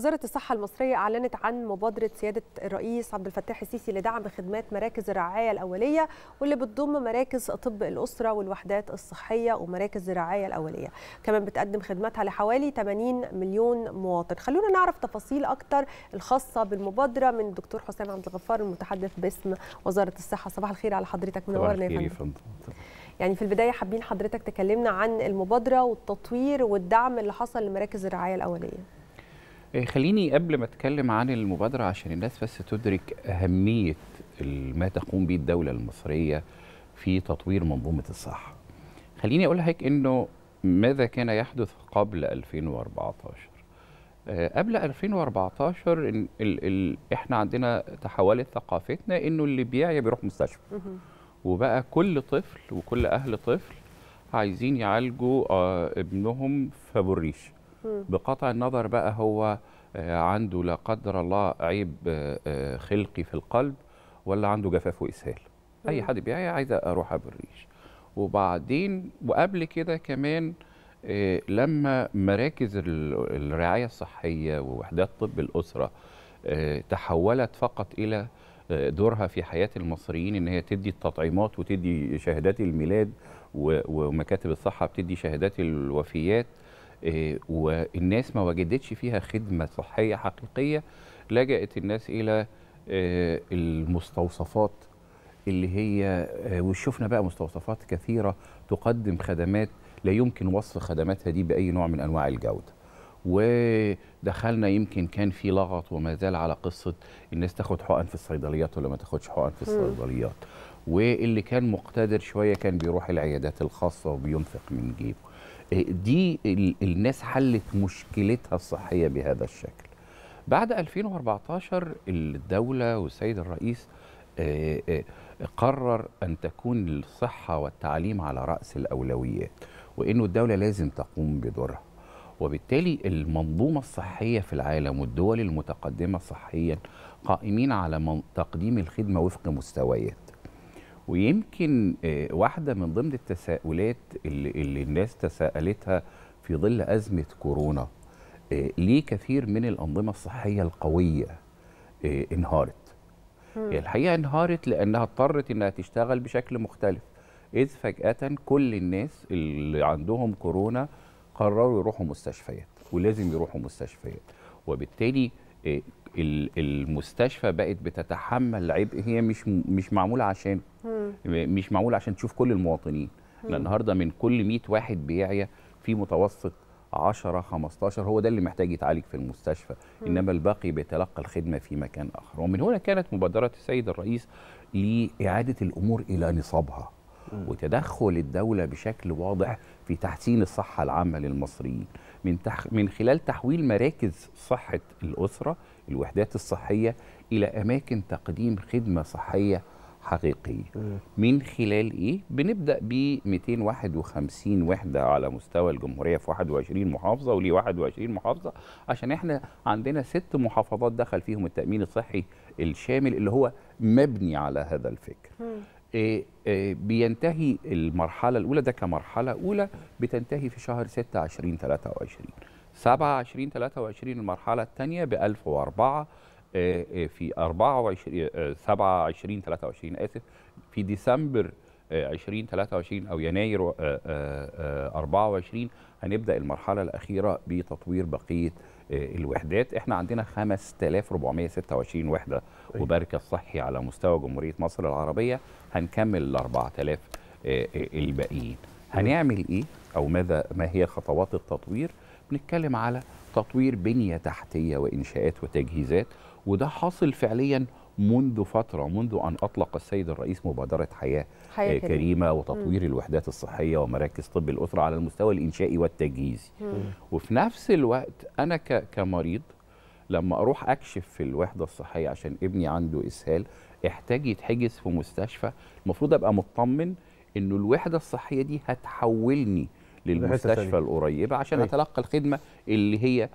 وزارة الصحة المصرية أعلنت عن مبادرة سيادة الرئيس عبد الفتاح السيسي لدعم خدمات مراكز الرعاية الأولية واللي بتضم مراكز طب الأسرة والوحدات الصحية ومراكز الرعاية الأولية كمان بتقدم خدماتها لحوالي 80 مليون مواطن خلونا نعرف تفاصيل أكتر الخاصة بالمبادرة من الدكتور حسام عبد الغفار المتحدث باسم وزارة الصحة صباح الخير على حضرتك منورنا يا يعني في البداية حابين حضرتك تكلمنا عن المبادرة والتطوير والدعم اللي حصل لمراكز الرعاية الأولية آه، خليني قبل ما اتكلم عن المبادره عشان الناس بس تدرك اهميه ما تقوم به الدوله المصريه في تطوير منظومه الصحه. خليني اقول لك انه ماذا كان يحدث قبل 2014 آه، قبل 2014 ال ال احنا عندنا تحولت ثقافتنا انه اللي بيعيا بيروح مستشفى وبقى كل طفل وكل اهل طفل عايزين يعالجوا آه، ابنهم فبوريش بقطع النظر بقى هو آه، عنده لا قدر الله عيب آه، آه، خلقي في القلب ولا عنده جفاف واسهال اي حد بيعي عايز اروح ابريش وبعدين وقبل كده كمان لما مراكز الرعايه الصحيه ووحدات طب الاسره تحولت فقط الى دورها في حياه المصريين ان هي تدي التطعيمات وتدي شهادات الميلاد ومكاتب الصحه بتدي شهادات الوفيات آه، والناس ما وجدتش فيها خدمة صحية حقيقية لجأت الناس إلى آه، المستوصفات اللي هي آه، وشفنا بقى مستوصفات كثيرة تقدم خدمات لا يمكن وصف خدماتها دي بأي نوع من أنواع الجودة ودخلنا يمكن كان في لغط وما زال على قصة الناس تاخد حقن في الصيدليات ولا ما تاخدش حقن في الصيدليات واللي كان مقتدر شوية كان بيروح العيادات الخاصة وبينفق من جيبه دي الناس حلت مشكلتها الصحيه بهذا الشكل بعد 2014 الدوله والسيد الرئيس آه، آه، قرر ان تكون الصحه والتعليم على راس الاولويات وانه الدوله لازم تقوم بدورها وبالتالي المنظومه الصحيه في العالم والدول المتقدمه صحيا قائمين على تقديم الخدمه وفق مستويات ويمكن آه، واحدة من ضمن التساؤلات اللي, اللي الناس تساءلتها في ظل أزمة كورونا آه، ليه كثير من الأنظمة الصحية القوية آه، انهارت هي الحقيقة انهارت لأنها اضطرت أنها تشتغل بشكل مختلف إذ فجأة كل الناس اللي عندهم كورونا قرروا يروحوا مستشفيات ولازم يروحوا مستشفيات وبالتالي إيه، المستشفى بقت بتتحمل عبء هي مش مش معموله عشان مش معموله عشان تشوف كل المواطنين لان النهارده من كل 100 واحد بيعيا في متوسط 10 15 هو ده اللي محتاج يتعالج في المستشفى انما الباقي بيتلقى الخدمه في مكان اخر ومن هنا كانت مبادره السيد الرئيس لاعاده الامور الى نصابها وتدخل الدوله بشكل واضح في تحسين الصحه العامه للمصريين من تح من خلال تحويل مراكز صحه الاسره الوحدات الصحيه الى اماكن تقديم خدمه صحيه حقيقيه من خلال ايه بنبدا ب 251 وحده على مستوى الجمهوريه في 21 محافظه وليه 21 محافظه عشان احنا عندنا ست محافظات دخل فيهم التامين الصحي الشامل اللي هو مبني على هذا الفكر إيه، إيه، بينتهي المرحلة الأولى ده كمرحلة أولى بتنتهي في شهر 6 23 7 23 المرحلة الثانية ب 1004 في 24 7 23 آسف في ديسمبر 2023 إيه، أو يناير 24 هنبدأ المرحلة الأخيرة بتطوير بقية الوحدات احنا عندنا 5426 وحدة وبركه الصحي على مستوى جمهوريه مصر العربيه هنكمل ال 4000 آه، آه، الباقيين هنعمل ايه او ماذا ما هي خطوات التطوير بنتكلم على تطوير بنيه تحتيه وانشاءات وتجهيزات وده حاصل فعليا منذ فتره منذ ان اطلق السيد الرئيس مبادره حياه, حياة آه، كريمه, كريمة وتطوير م. الوحدات الصحيه ومراكز طب الاسره على المستوى الانشائي والتجهيزي م. وفي نفس الوقت انا كمريض لما اروح اكشف في الوحده الصحيه عشان ابني عنده اسهال احتاج يتحجز في مستشفى المفروض ابقى مطمن انه الوحده الصحيه دي هتحولني للمستشفى القريبه عشان طيب. اتلقى الخدمه اللي هي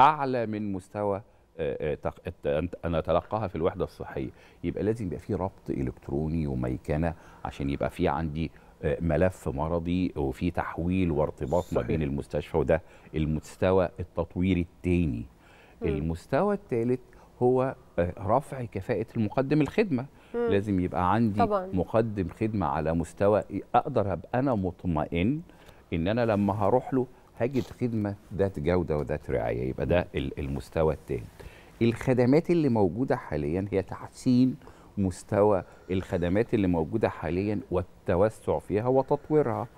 اعلى من مستوى آه، آه، انا اتلقاها في الوحده الصحيه يبقى لازم يبقى في ربط الكتروني وميكنه عشان يبقى في عندي آه، ملف مرضي وفي تحويل وارتباط ما بين المستشفى وده المستوى التطويري الثاني المستوى الثالث هو آه، رفع كفاءة المقدم الخدمة مم. لازم يبقى عندي طبعا. مقدم خدمة على مستوى إيه، أقدر أبقى أنا مطمئن إن أنا لما هروح له هجد خدمة ذات جودة وذات رعاية يبقى ده المستوى الثاني الخدمات اللي موجودة حاليا هي تحسين مستوى الخدمات اللي موجودة حاليا والتوسع فيها وتطويرها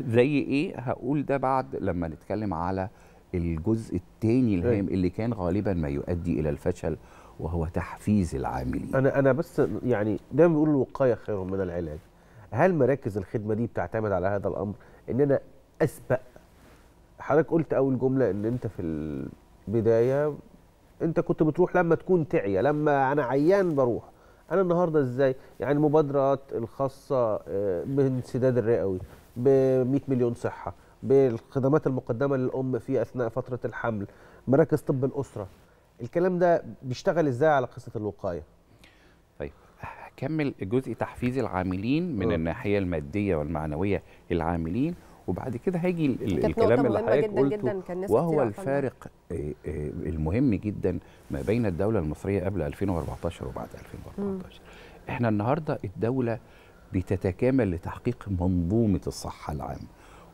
زي ايه هقول ده بعد لما نتكلم على الجزء التاني إيه. الهام اللي كان غالبا ما يؤدي الى الفشل وهو تحفيز العاملين انا انا بس يعني دايما بيقولوا الوقايه خير من العلاج هل مراكز الخدمه دي بتعتمد على هذا الامر ان انا اسبق حضرتك قلت اول جمله ان انت في البدايه انت كنت بتروح لما تكون تعيا لما انا عيان بروح انا النهارده ازاي يعني المبادرات الخاصه بانسداد آه، الرئوي ب 100 مليون صحه بالخدمات المقدمه للام في اثناء فتره الحمل مراكز طب الاسره الكلام ده بيشتغل ازاي على قصه الوقايه طيب هكمل جزء تحفيز العاملين من أوه. الناحيه الماديه والمعنويه العاملين وبعد كده هيجي الكلام اللي حضرتك قلته جداً كان وهو الفارق آه، آه، المهم جدا ما بين الدوله المصريه قبل 2014 وبعد 2014 م. احنا النهارده الدوله بتتكامل لتحقيق منظومه الصحه العامه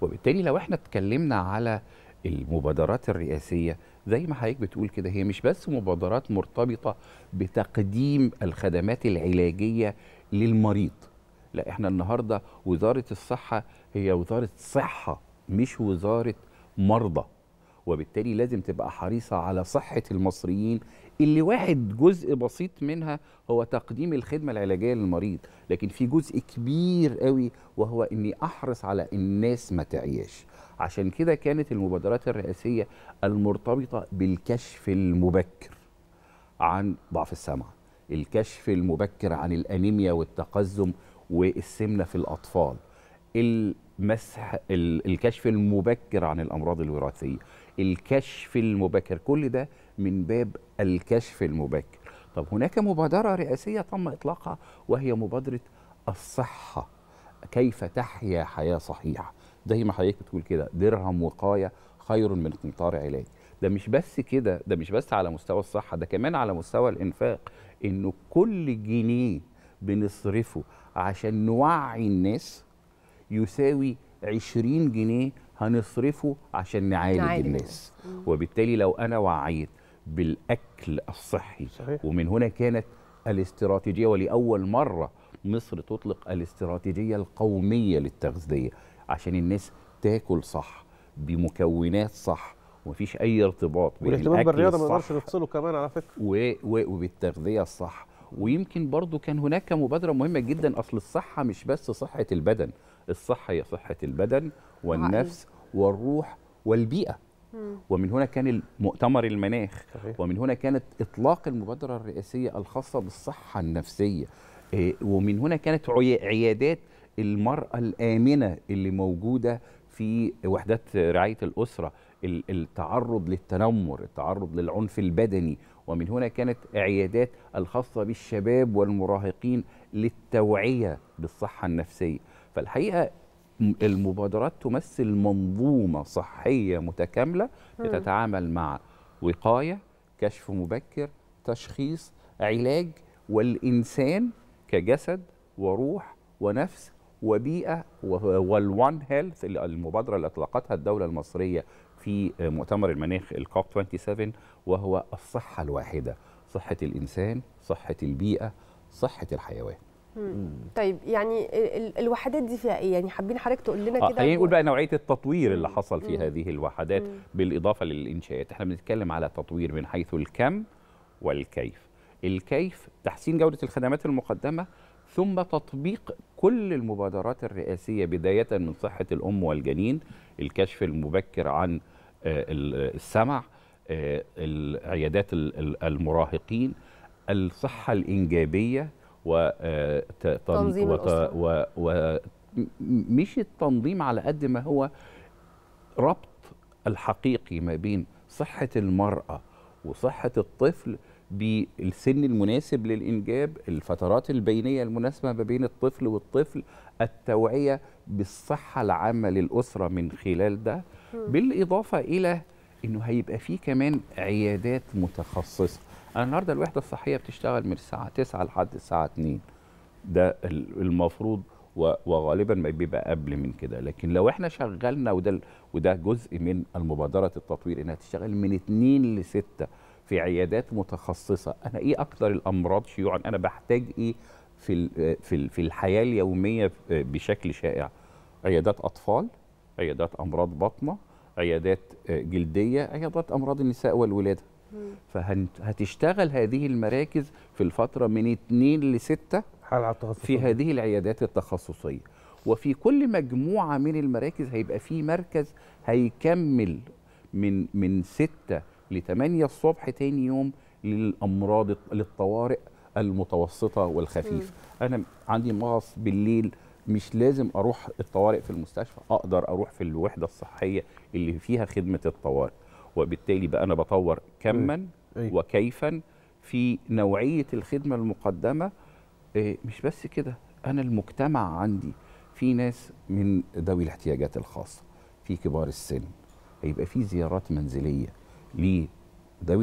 وبالتالي لو احنا اتكلمنا على المبادرات الرئاسيه زي ما حضرتك بتقول كده هي مش بس مبادرات مرتبطه بتقديم الخدمات العلاجيه للمريض لا احنا النهارده وزاره الصحه هي وزاره صحه مش وزاره مرضى وبالتالي لازم تبقى حريصة على صحة المصريين اللي واحد جزء بسيط منها هو تقديم الخدمة العلاجية للمريض لكن في جزء كبير قوي وهو اني احرص على الناس ما تعياش عشان كده كانت المبادرات الرئاسية المرتبطة بالكشف المبكر عن ضعف السمع الكشف المبكر عن الانيميا والتقزم والسمنة في الاطفال المسح الكشف المبكر عن الامراض الوراثيه الكشف المبكر كل ده من باب الكشف المبكر طب هناك مبادرة رئاسية تم إطلاقها وهي مبادرة الصحة كيف تحيا حياة صحيحة زي ما حضرتك بتقول كده درهم وقاية خير من قنطار علاج ده مش بس كده ده مش بس على مستوى الصحة ده كمان على مستوى الإنفاق إنه كل جنيه بنصرفه عشان نوعي الناس يساوي 20 جنيه هنصرفه عشان نعالج, نعالج الناس وبالتالي لو انا وعيت بالاكل الصحي صحيح. ومن هنا كانت الاستراتيجيه ولاول مره مصر تطلق الاستراتيجيه القوميه للتغذيه عشان الناس تاكل صح بمكونات صح ومفيش اي ارتباط بين الاكل بالرياضه ما نقدرش نفصله كمان على فكره و... وبالتغذيه الصح ويمكن برضو كان هناك مبادره مهمه جدا اصل الصحه مش بس صحه البدن الصحة هي صحة البدن والنفس والروح والبيئة ومن هنا كان مؤتمر المناخ ومن هنا كانت إطلاق المبادرة الرئاسية الخاصة بالصحة النفسية آه، ومن هنا كانت عيادات المرأة الآمنة اللي موجودة في وحدات رعاية الأسرة التعرض للتنمر التعرض للعنف البدني ومن هنا كانت عيادات الخاصة بالشباب والمراهقين للتوعية بالصحة النفسية فالحقيقه المبادرات تمثل منظومه صحيه متكامله بتتعامل مع وقايه كشف مبكر تشخيص علاج والانسان كجسد وروح ونفس وبيئه والوان هيلث المبادره اللي اطلقتها الدوله المصريه في مؤتمر المناخ الكوب 27 وهو الصحه الواحده صحه الانسان صحه البيئه صحه الحيوان طيب يعني الوحدات دي فيها ايه يعني حابين حضرتك تقول لنا آه، كده خلينا نقول بقى نوعيه التطوير اللي حصل في هذه الوحدات بالاضافه للانشاءات احنا بنتكلم على تطوير من حيث الكم والكيف الكيف تحسين جوده الخدمات المقدمه ثم تطبيق كل المبادرات الرئاسيه بدايه من صحه الام والجنين الكشف المبكر عن آه، السمع آه، عيادات المراهقين الصحه الانجابيه وتنظيم آه، وت... ومش التنظيم على قد ما هو ربط الحقيقي ما بين صحة المرأة وصحة الطفل بالسن المناسب للإنجاب الفترات البينية المناسبة ما بين الطفل والطفل التوعية بالصحة العامة للأسرة من خلال ده بالإضافة إلى أنه هيبقى فيه كمان عيادات متخصصة انا النهارده الوحده الصحيه بتشتغل من الساعه 9 لحد الساعه 2 ده المفروض وغالبا ما بيبقى قبل من كده لكن لو احنا شغلنا وده وده جزء من المبادره التطوير انها تشتغل من 2 ل 6 في عيادات متخصصه انا ايه اكثر الامراض شيوعا انا بحتاج ايه في في في الحياه اليوميه بشكل شائع عيادات اطفال عيادات امراض بطنه عيادات جلديه عيادات امراض النساء والولاده فهتشتغل هذه المراكز في الفترة من 2 ل 6 في هذه العيادات التخصصية وفي كل مجموعة من المراكز هيبقى في مركز هيكمل من من 6 ل 8 الصبح تاني يوم للأمراض للطوارئ المتوسطة والخفيفة أنا عندي مغص بالليل مش لازم اروح الطوارئ في المستشفى اقدر اروح في الوحده الصحيه اللي فيها خدمه الطوارئ وبالتالي بقى أنا بطور كما أيوة. وكيفا في نوعية الخدمة المقدمة آه، مش بس كده أنا المجتمع عندي في ناس من ذوي الاحتياجات الخاصة في كبار السن هيبقى في زيارات منزلية لذوي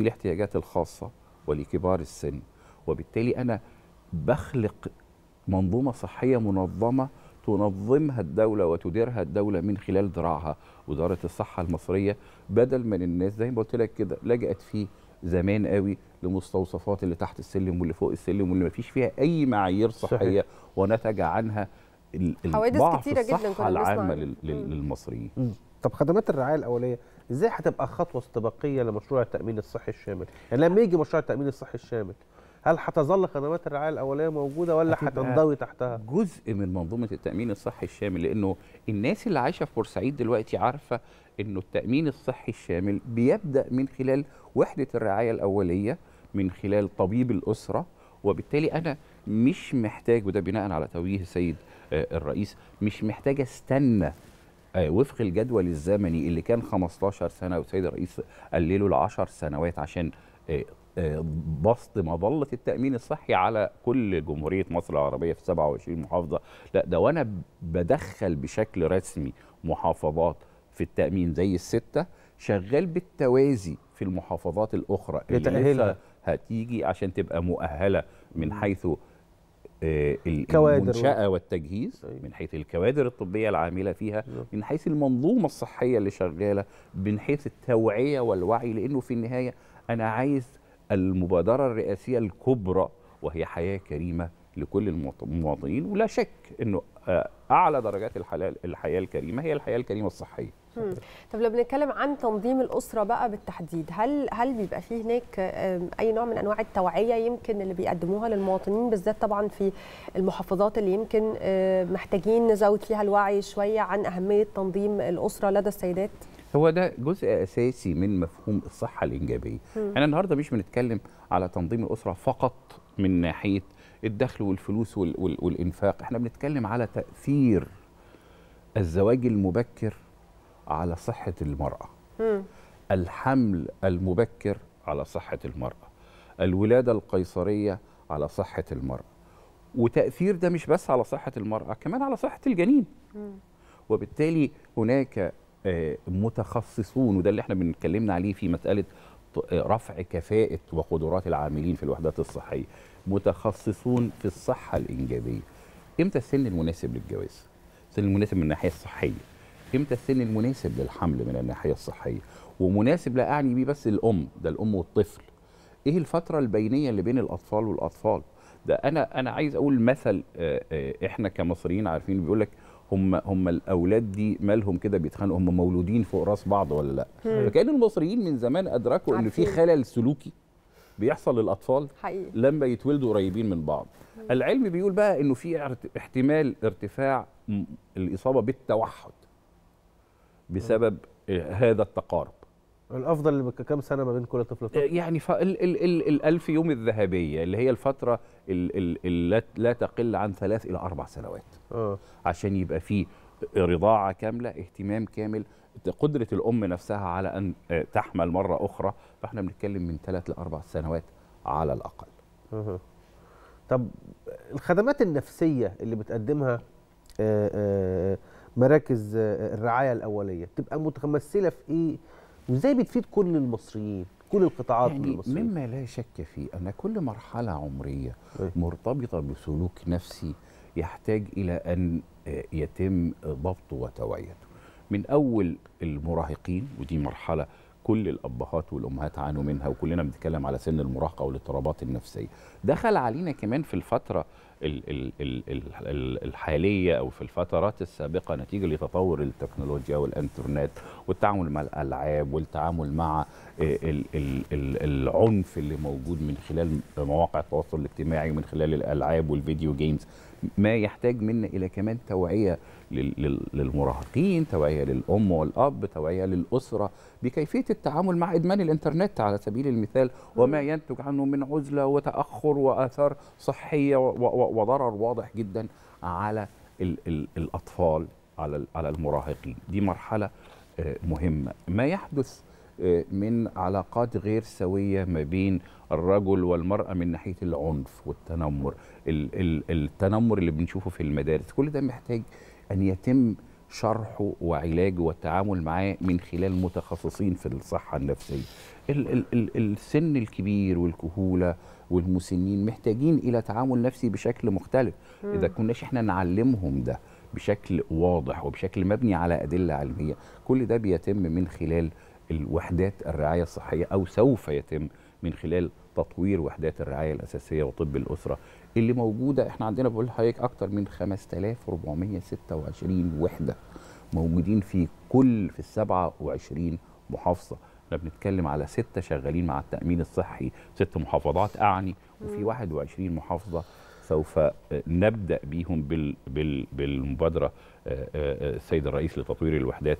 الاحتياجات الخاصة ولكبار السن وبالتالي أنا بخلق منظومة صحية منظمة تنظمها الدولة وتديرها الدولة من خلال ذراعها وزارة الصحة المصرية بدل من الناس زي ما قلت لك كده لجأت فيه زمان قوي لمستوصفات اللي تحت السلم واللي فوق السلم واللي ما فيش فيها أي معايير صحية ونتج عنها حوادث كتيرة جدا كنا العامة للمصريين طب خدمات الرعاية الأولية ازاي هتبقى خطوة استباقية لمشروع التأمين الصحي الشامل؟ يعني لما يجي مشروع التأمين الصحي الشامل هل هتظل خدمات الرعايه الاوليه موجوده ولا هتنضوي آه. تحتها؟ جزء من منظومه التامين الصحي الشامل لانه الناس اللي عايشه في بورسعيد دلوقتي عارفه انه التامين الصحي الشامل بيبدا من خلال وحده الرعايه الاوليه من خلال طبيب الاسره وبالتالي انا مش محتاج وده بناء على توجيه السيد آه، الرئيس مش محتاج استنى آه، وفق الجدول الزمني اللي كان 15 سنه والسيد الرئيس قلله ل 10 سنوات عشان بسط مظله التامين الصحي على كل جمهوريه مصر العربيه في 27 محافظه لا ده وانا بدخل بشكل رسمي محافظات في التامين زي السته شغال بالتوازي في المحافظات الاخرى اللي لسه هتيجي عشان تبقى مؤهله من حيث آه، المنشأة والتجهيز طيب. من حيث الكوادر الطبية العاملة فيها من حيث المنظومة الصحية اللي شغالة من حيث التوعية والوعي لأنه في النهاية أنا عايز المبادرة الرئاسية الكبرى وهي حياة كريمة لكل المواطنين ولا شك أنه آه، أعلى درجات الحياة الكريمة هي الحياة الكريمة الصحية طب لو بنتكلم عن تنظيم الاسره بقى بالتحديد هل هل بيبقى فيه هناك اي نوع من انواع التوعيه يمكن اللي بيقدموها للمواطنين بالذات طبعا في المحافظات اللي يمكن آه، محتاجين نزود فيها الوعي شويه عن اهميه تنظيم الاسره لدى السيدات هو ده جزء اساسي من مفهوم الصحه الانجابيه م. احنا النهارده مش بنتكلم على تنظيم الاسره فقط من ناحيه الدخل والفلوس وال وال والانفاق احنا بنتكلم على تاثير الزواج المبكر على صحه المراه م. الحمل المبكر على صحه المراه الولاده القيصريه على صحه المراه وتاثير ده مش بس على صحه المراه كمان على صحه الجنين م. وبالتالي هناك آه، متخصصون وده اللي احنا بنتكلمنا عليه في مساله آه، رفع كفاءه وقدرات العاملين في الوحدات الصحيه متخصصون في الصحه الانجابيه امتى السن المناسب للجواز السن المناسب من الناحيه الصحيه امتى السن المناسب للحمل من الناحيه الصحيه ومناسب لا اعني بيه بس الام ده الام والطفل ايه الفتره البينيه اللي بين الاطفال والاطفال ده انا انا عايز اقول مثل آه، احنا كمصريين عارفين بيقول لك هم هم الاولاد دي مالهم كده بيتخانقوا هم مولودين فوق راس بعض ولا لا فكان المصريين من زمان ادركوا ان في خلل سلوكي بيحصل للاطفال حقيقي. لما يتولدوا قريبين من بعض مم. العلم بيقول بقى انه في احتمال ارتفاع الاصابه بالتوحد بسبب مم. آه، هذا التقارب الافضل كم سنه ما بين كل طفل وطفل يعني ال... ال... ال... الالف يوم الذهبيه اللي هي الفتره اللي لا تقل عن ثلاث الى اربع سنوات آه. عشان يبقى في رضاعه كامله اهتمام كامل قدره الام نفسها على ان آه، تحمل مره اخرى فاحنا بنتكلم من ثلاث لاربع سنوات على الاقل آه. طب الخدمات النفسيه اللي بتقدمها آه آه مراكز آه، الرعايه الاوليه بتبقى متمثله في ايه وازاي بتفيد كل المصريين كل القطاعات يعني مما لا شك فيه أن كل مرحلة عمرية إيه. مرتبطة بسلوك نفسي يحتاج إلى أن آه، يتم ضبطه وتوعيته من أول المراهقين ودي مرحلة كل الابهات والامهات عانوا منها وكلنا بنتكلم على سن المراهقه والاضطرابات النفسيه دخل علينا كمان في الفتره الحاليه او في الفترات السابقه نتيجه لتطور التكنولوجيا والانترنت والتعامل مع الالعاب والتعامل مع آه، العنف اللي موجود من خلال مواقع التواصل الاجتماعي ومن خلال الالعاب والفيديو جيمز ما يحتاج منا الى كمان توعيه للمراهقين توعيه للام والاب توعيه للاسره بكيفيه التعامل مع ادمان الانترنت على سبيل المثال وما ينتج عنه من عزله وتاخر واثار صحيه وضرر واضح جدا على الاطفال على على المراهقين دي مرحله آه، مهمه ما يحدث آه، من علاقات غير سوية ما بين الرجل والمرأة من ناحية العنف والتنمر التنمر اللي بنشوفه في المدارس كل ده محتاج أن يتم شرحه وعلاجه والتعامل معاه من خلال متخصصين في الصحة النفسية ال ال ال السن الكبير والكهولة والمسنين محتاجين إلى تعامل نفسي بشكل مختلف مم. إذا كناش إحنا نعلمهم ده بشكل واضح وبشكل مبني على أدلة علمية كل ده بيتم من خلال الوحدات الرعايه الصحيه او سوف يتم من خلال تطوير وحدات الرعايه الاساسيه وطب الاسره اللي موجوده احنا عندنا بقول لحضرتك اكتر من 5426 وحده موجودين في كل في ال 27 محافظه احنا بنتكلم على ستة شغالين مع التأمين الصحي ست محافظات أعني وفي 21 محافظة سوف نبدأ بيهم بال بال بالمبادرة آه، آه، آه، السيد الرئيس لتطوير الوحدات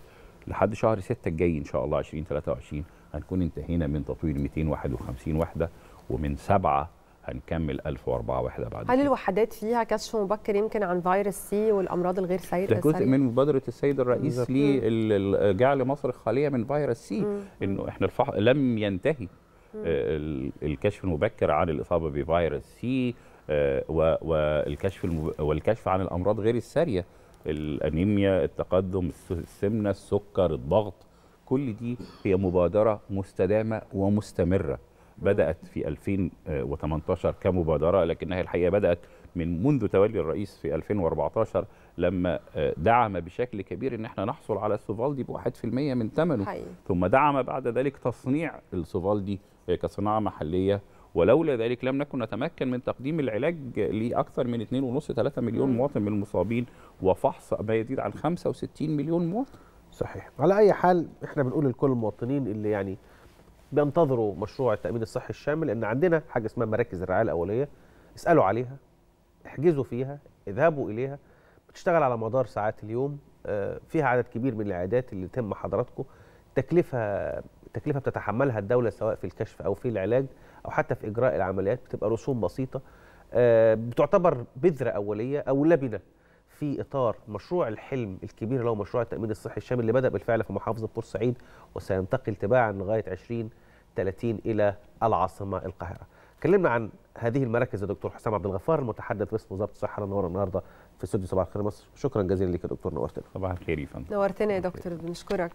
لحد شهر 6 الجاي ان شاء الله 2023 هنكون انتهينا من تطوير 251 وحده ومن سبعه هنكمل 1004 وحده بعد هل الوحدات فيها كشف مبكر يمكن عن فيروس سي والامراض الغير سيئه ده جزء من مبادره السيد الرئيس لجعل مصر خاليه من فيروس سي انه احنا الفح... لم ينتهي آه، الكشف المبكر عن الاصابه بفيروس سي آه، والكشف والكشف عن الامراض غير الساريه الانيميا التقدم السمنه السكر الضغط كل دي هي مبادره مستدامه ومستمره بدات في 2018 كمبادره لكنها الحقيقه بدات من منذ تولي الرئيس في 2014 لما آه، دعم بشكل كبير ان احنا نحصل على السوفالدي ب 1% من ثمنه ثم دعم بعد ذلك تصنيع السوفالدي آه، كصناعه محليه ولولا ذلك لم نكن نتمكن من تقديم العلاج لأكثر من 2.5 3 مليون مواطن من المصابين وفحص ما يزيد عن 65 مليون مواطن صحيح على أي حال إحنا بنقول لكل المواطنين اللي يعني بينتظروا مشروع التأمين الصحي الشامل لأن عندنا حاجة اسمها مراكز الرعاية الأولية اسألوا عليها احجزوا فيها اذهبوا إليها بتشتغل على مدار ساعات اليوم آه، فيها عدد كبير من العيادات اللي تم حضراتكم تكلفة تكلفة بتتحملها الدولة سواء في الكشف أو في العلاج او حتى في اجراء العمليات بتبقى رسوم بسيطه آه، بتعتبر بذره اوليه او لبنه في اطار مشروع الحلم الكبير اللي هو مشروع التامين الصحي الشامل اللي بدا بالفعل في محافظه بورسعيد وسينتقل تباعا لغايه 2030 الى العاصمه القاهره. كلمنا عن هذه المراكز يا دكتور حسام عبد الغفار المتحدث باسم وزاره الصحه نور النهارده في استوديو صباح الخير مصر شكرا جزيلا لك يا دكتور نورتنا. صباح الخير يا فندم. نورتنا يا دكتور بنشكرك.